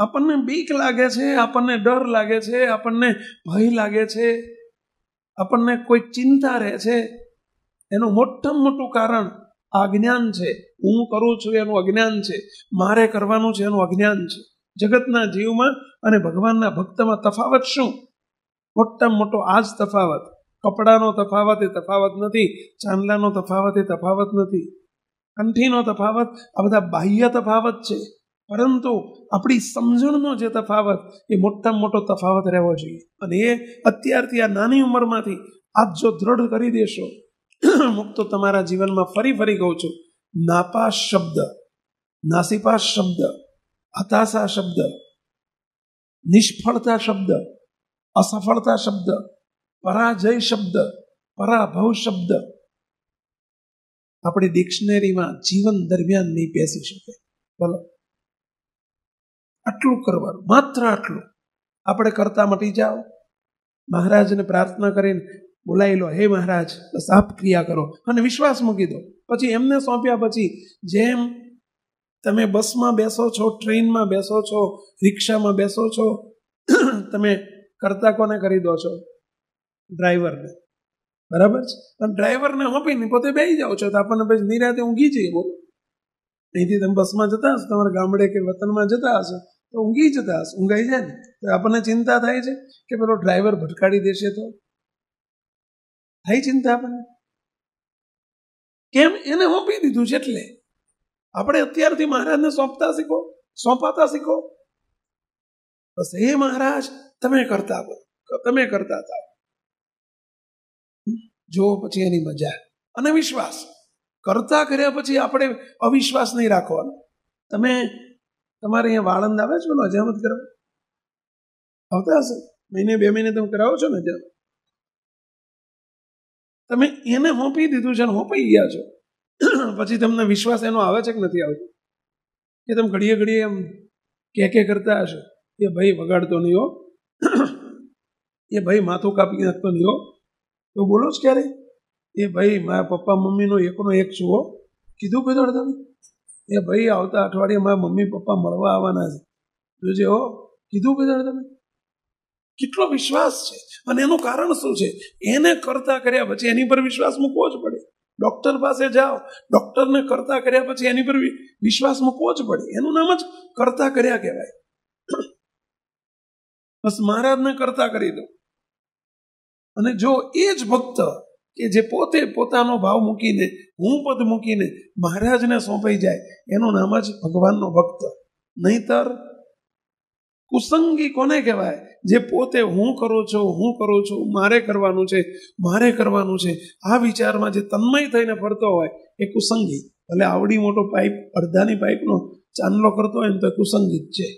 આપણને બીક લાગે છે આપણને ડર લાગે છે આપણને ભય લાગે છે આપણને કોઈ ચિંતા રહે છે એનું મોટામાં મોટું કારણ અજ્ઞાન છે હું કરું છું એનું અજ્ઞાન છે મારે કરવાનું છે એનું અજ્ઞાન છે જગતના જીવમાં અને ભગવાનના ભક્તમાં તફાવત શું મોટામાં મોટો આ જ તફાવત કપડાનો તફાવત એ તફાવત નથી ચાંદલાનો તફાવત એ તફાવત નથી કંઠીનો તફાવત આ બધા બાહ્ય તફાવત છે પરંતુ આપણી સમજણનો જે તફાવત એ મોટામાં મોટો તફાવત રહેવો જોઈએ અને એ અત્યારથી આ નાની ઉંમરમાંથી આજ જો દ્રઢ કરી દેશો હું તો તમારા જીવનમાં ફરી ફરી કહું છું નાપાસ શબ્દ નાસીપાસ શબ્દ હતાશા શબ્દ નિષ્ફળતા શબ્દ અસફળતા શબ્દ પરાજય શબ્દ પરાભવ શબ્દ આપણી ડિક્શનરીમાં જીવન દરમિયાન નહીં બેસી શકે બોલો આટલું કરવાનું માત્ર આટલું આપણે કરતા મટી જાઓ મહારાજને પ્રાર્થના કરીને બોલાવી લો હે મહારાજ સાપ ક્રિયા કરો અને વિશ્વાસ મૂકી દો પછી એમને સોંપ્યા પછી જેમ તમે બસમાં બેસો છો ટ્રેનમાં બેસો છો રિક્ષામાં બેસો છો તમે કરતા કોને કરી દો છો ડ્રાઈવરને બરાબર છે પણ ડ્રાઈવરને હોપીને પોતે બેસી જાઓ છો તો આપણને પછી નિરાતે ઊંઘી જઈએ બોલો અહીંથી તમે બસમાં જતા હશો તમારા ગામડે કે વતનમાં જતા હશો તો ઊંઘી જતા ઊંઘાઈ જાય ને તો આપણને ચિંતા થાય છે કે પેલો ડ્રાઈવર ભટકાડી દેશે તો થાય ચિંતા આપણને કેમ એને સોંપી દીધું છે એટલે આપણે અત્યારથી મહારાજને સોંપતા શીખો સોંપાતા શીખો બસ હે મહારાજ તમે કરતા તમે કરતા હતા જો પછી એની મજા અને વિશ્વાસ કરતા કર્યા પછી આપણે અવિશ્વાસ નહીં રાખવાનો તમે તમારે અહીંયા વાળંદ આવે છે બોલો હજામત કરો આવતા હશે મહિને બે મહિને તમે કરાવો છો ને હજામત તમે એને હોંપી દીધું છે હોંપાઈ ગયા છો પછી તમને વિશ્વાસ એનો આવે છે કે નથી આવતો કે તમે ઘડીએ ઘડીએ એમ કે કે કરતા હશો એ ભાઈ વગાડતો નહીં હો એ ભાઈ માથું કાપી નાખતો નહીં હો તો બોલો જ ક્યારે એ ભાઈ મારા પપ્પા મમ્મીનો એકનો એક છું હો કીધું કીધું તમે એ ભાઈ આવતા અઠવાડિયે મારા મમ્મી પપ્પા મળવા આવવાના છે જોજે હો કીધું બધા તમે કેટલો વિશ્વાસ છે અને એનું કારણ શું છે એને કરતા કર્યા પછી એની પર વિશ્વાસ મૂકવો જ પડે ડૉક્ટર પાસે જાઓ ડૉક્ટરને કરતા કર્યા પછી એની પર વિશ્વાસ મૂકવો જ પડે એનું નામ જ કરતા કર્યા કહેવાય બસ મહારાજને કરતા કરી દો અને જો એ જ ભક્ત કે જે પોતે પોતાનો ભાવ મૂકીને હું પદ મૂકીને મહારાજને સોંપાઈ જાય એનું નામ જ ભગવાનનો ભક્ત નહીતર કુસંગી કોને કહેવાય જે પોતે હું કરું છું હું કરું છું મારે કરવાનું છે મારે કરવાનું છે આ વિચારમાં જે તન્મય થઈને ફરતો હોય એ કુસંગી ભલે આવડી મોટો પાઇપ અડધાની પાઇપનો ચાંદલો કરતો હોય ને તો કુસંગી જ છે